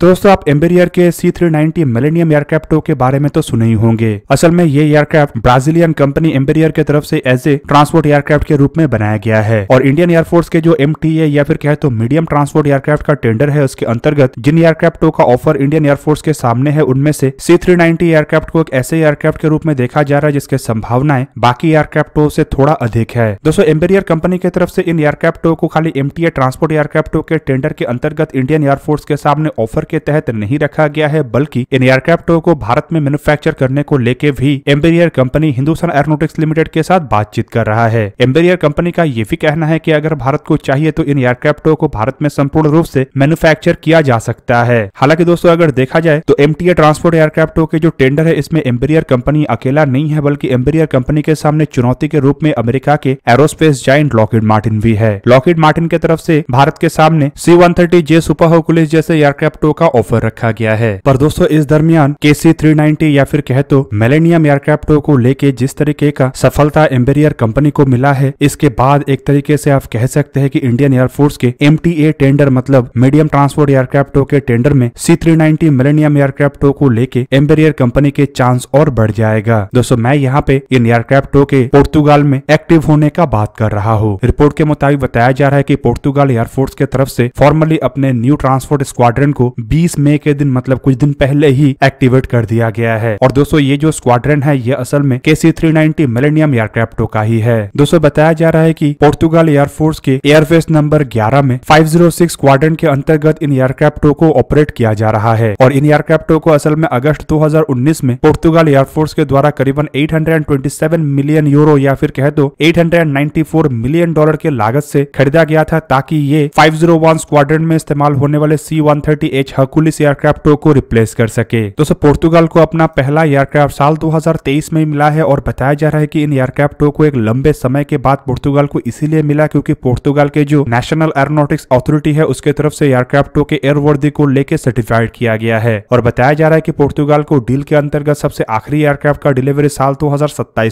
तो दोस्तों आप एम्बेरियर के सी थ्री नाइनटी मिलेनियम एयरक्राफ्टो के बारे में तो सुने ही होंगे असल में ये एयरक्राफ्ट ब्राजीलियन कंपनी एम्बेरियर की तरफ से एज ए ट्रांसपोर्ट एयरक्राफ्ट के रूप में बनाया गया है और इंडियन एयरफोर्स के जो एम या फिर कहे तो मीडियम ट्रांसपोर्ट एयरक्राफ्ट का टेंडर है उसके अंतर्गत जिन एयरक्राफ्टों का ऑफर इंडियन एयरफोर्स के सामने है उनमें से सी थ्री नाइनटी एयरक्राफ्ट को एक ऐसे एयरक्राफ्ट के रूप में देखा जा रहा है जिसके संभावनाएं बाकी एयरक्राफ्टों से थोड़ा अधिक है दोस्तों एम्बेरियर कंपनी की तरफ से इन एयरक्राफ्टों को खाली एम ट्रांसपोर्ट एयरक्राफ्टो के टेंडर के अंतर्गत इंडियन एयरफोर्स के सामने ऑफर ऑफर के तहत नहीं रखा गया है बल्कि इन एयरक्राफ्टों को भारत में मैन्युफैक्चर करने को लेके भी Embraer company Hindustan Aeronautics Limited के साथ बातचीत कर रहा है एम्बेरियर कंपनी का ये भी कहना है की अगर भारत को चाहिए तो इन एयरक्राफ्टों को भारत में संपूर्ण रूप ऐसी मैन्युफैक्चर किया जा सकता है हालांकि दोस्तों अगर देखा जाए तो एम ट्रांसपोर्ट एयरक्राफ्टों के जो टेंडर है इसमें एम्बेरियर कंपनी अकेला नहीं है बल्कि एम्बेरियर कंपनी के सामने चुनौती के रूप में अमेरिका के एरोस्पेस जाइंट लॉकेट मार्टिन भी है लॉकेट मार्टिन के तरफ से भारत के सामने C one thirty J super जैसे एयरक्राफ्टों का ऑफर रखा गया है पर दोस्तों इस दरमियान के सी थ्री नाइन्टी या फिर कह तो मेलेनियम एयरक्राफ्ट को लेके जिस तरीके का सफलता एम्बेरियर कंपनी को मिला है इसके बाद एक तरीके से आप कह सकते हैं कि इंडियन एयरफोर्स के एम टेंडर मतलब मीडियम ट्रांसपोर्ट एयरक्राफ्टो के टेंडर में सी थ्री नाइन्टी मिलेनियम एयरक्राफ्टो को लेके एम्बेरियर कंपनी के चांस और बढ़ जाएगा दोस्तों मैं यहाँ पे इन एयरक्राफ्टो के पोर्तुगाल में एक्टिव होने का बात कर रहा हूँ रिपोर्ट के मुताबिक बताया जा रहा है की पोर्तुगाल एयरफोर्स के तरफ से फॉर्मली अपने न्यू ट्रांसपोर्ट स्क्वाड्रन को बीस 20 मई के दिन मतलब कुछ दिन पहले ही एक्टिवेट कर दिया गया है और दोस्तों ये जो स्क्वाड्रन है ये असल में के सी थ्री नाइनटी मिलेनियम एयरक्राफ्टों का ही है दोस्तों बताया जा रहा है की पोर्तुगाल एयरफोर्स के एयरफेस नंबर ग्यारह में फाइव जीरो सिक्स स्क्वाड्रन के अंतर्गत इन एयरक्राफ्टों को ऑपरेट किया जा रहा है और इन एयरक्राफ्टों को असल में अगस्त 2019 में पोर्तुगाल एयरफोर्स के द्वारा करीबन 827 मिलियन यूरो या फिर कह दो 894 मिलियन डॉलर के लागत से खरीदा गया था ताकि ये 501 स्क्वाड्रन में इस्तेमाल होने वाले C one thirty H Hercules एयरक्राफ्टों को रिप्लेस कर सके दोस्तों पोर्तुगाल को अपना पहला एयरक्राफ्ट साल 2023 में मिला है और बताया जा रहा है कि इन एयरक्राफ्टों को एक लंबे समय के बाद पोर्तुगाल को इसीलिए मिला क्योंकि पोर्तुगाल के जो नेशनल एरोनोटिक्स अथॉरिटी है उसके तरफ से एयरक्राफ्टों के एयरवर्दी को लेकर सर्टिफाइड किया गया है और बताया जा रहा है की पोर्तुगाल को डील के अंतर्गत सबसे आखिरी एयरक्राफ्ट का डिलीवरी साल दो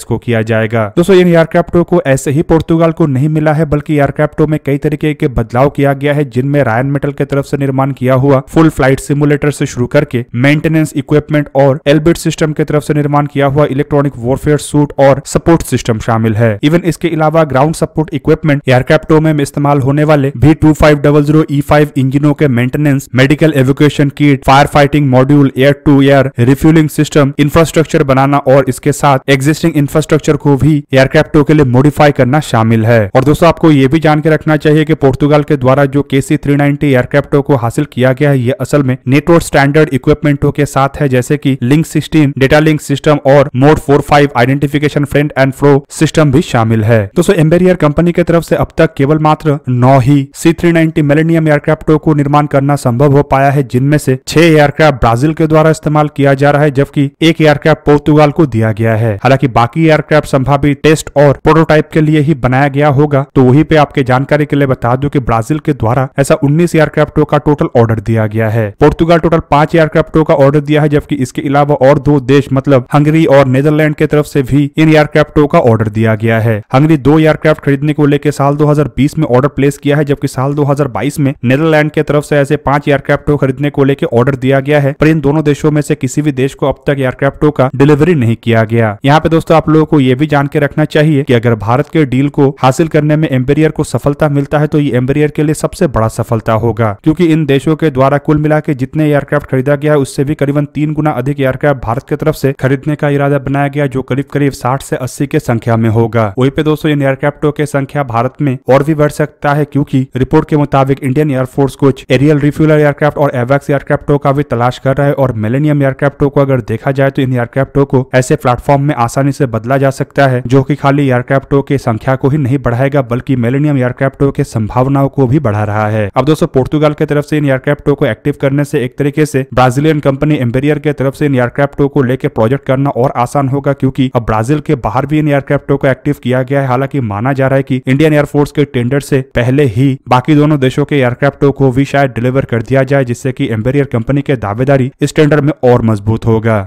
को किया जाएगा दोस्तों इन एयरक्राफ्टों को ऐसे ही पोर्तुगाल को नहीं मिला है बल्कि एयरक्राफ्टों में कई तरीके के बदलाव किया गया है जिनमें रायन मेटल के तरफ से निर्माण किया हुआ फुल फ्लाइट सिमुलेटर से शुरू करके मेंटेनेंस इक्विपमेंट और एलबिट सिस्टम के तरफ से निर्माण किया हुआ इलेक्ट्रॉनिक वॉरफेयर सूट और सपोर्ट सिस्टम शामिल है इवन इसके अलावा ग्राउंड सपोर्ट इक्विपमेंट एयरक्राफ्टों में इस्तेमाल होने वाले भी two five double zero E five इंजनों के maintenance medical evacuation kit fire fighting module air to air refuelling system infrastructure बनाना और इसके साथ एग्जिस्टिंग इंफ्रास्ट्रक्चर को भी एयरक्राफ्टों के लिए मॉडिफाई करना शामिल है और दोस्तों आपको ये भी जान के रखना चाहिए कि पोर्तुगाल के द्वारा जो के सी थ्री नाइनटी एयरक्राफ्टों को हासिल किया गया है यह असल में नेटवर्क स्टैंडर्ड इक्विपमेंटों के साथ है जैसे कि link system data link system और mode four five identification front end flow system भी शामिल है दोस्तों एम्बेरियर कंपनी की तरफ से अब तक केवल मात्र नौ ही सी थ्री नाइनटी मेलेनियम एयरक्राफ्टों को निर्माण करना संभव हो पाया है जिनमें से छह एयरक्राफ्ट ब्राजील के द्वारा इस्तेमाल किया जा रहा है जबकि एक एयरक्राफ्ट पोर्तुगाल को दिया गया है हालांकि बाकी एयरक्राफ्ट संभावित टेस्ट और प्रोटोटाइप के लिए ही बनाया गया होगा तो वही पे आपके जानकारी के लिए बता दू की ब्राजील के द्वारा ऐसा उन्नीस एयरक्राफ्टों का टोटल ऑर्डर दिया गया गया है पोर्तुगाल टोटल पांच एयरक्राफ्टों का ऑर्डर दिया है जबकि इसके अलावा और दो देश मतलब हंगरी और नेदरलैंड के तरफ से भी इन एयरक्राफ्टों का ऑर्डर दिया गया है हंगरी दो एयरक्राफ्ट खरीदने को लेकर साल 2020 में ऑर्डर प्लेस किया है जबकि साल 2022 में नेदरलैंड के तरफ से ऐसे पांच एयरक्राफ्टों खरीदने को लेकर ऑर्डर दिया गया है पर इन दोनों देशों में से किसी भी देश को अब तक एयरक्राफ्टों का डिलीवरी नहीं किया गया यहाँ पे दोस्तों आप लोगों को ये भी जान के रखना चाहिए की अगर भारत के डील को हासिल करने में एम्पेरियर को सफलता मिलता है तो ये एम्बेरियर के लिए सबसे बड़ा सफलता होगा क्यूँकी इन देशों के द्वारा कुल मिला के जितने एयरक्राफ्ट खरीदा गया है उससे भी करीबन तीन गुना अधिक एयरक्राफ्ट भारत की तरफ से खरीदने का इरादा बनाया गया जो करीब करीब साठ से अस्सी के संख्या में होगा वही पे दोस्तों इन एयरक्राफ्टों की संख्या भारत में और भी बढ़ सकता है क्योंकि रिपोर्ट के मुताबिक इंडियन एयरफोर्स कुछ एरियल रिफ्यूलर एयरक्राफ्ट और एवैक्स एयरक्राफ्टों का भी तलाश कर रहा है और मिलेनियम एयरक्राफ्टों को अगर देखा जाए तो इन एयरक्राफ्टों को ऐसे प्लेटफॉर्म में आसानी से बदला जा सकता है जो कि खाली एयरक्राफ्टों की संख्या को ही नहीं बढ़ाएगा बल्कि मिलेनियम एयरक्राफ्टों के संभावनाओं को भी बढ़ा रहा है अब दोस्तों पोर्तुगाल की तरफ से इन एयरक्राफ्टों को एक्टिव करने से एक तरीके से ब्राजीलियन कंपनी एम्पेरियर के तरफ से इन एयरक्राफ्टों को लेकर प्रोजेक्ट करना और आसान होगा क्योंकि अब ब्राजील के बाहर भी इन एयरक्राफ्टो को एक्टिव किया गया है हालांकि माना जा रहा है की इंडियन एयरफोर्स के टेंडर से पहले ही बाकी दोनों देशों के एयरक्राफ्टों को भी शायद डिलीवर कर दिया जाए जिससे की एम्पेरियर कंपनी के दावेदारी इस टेंडर में और मजबूत होगा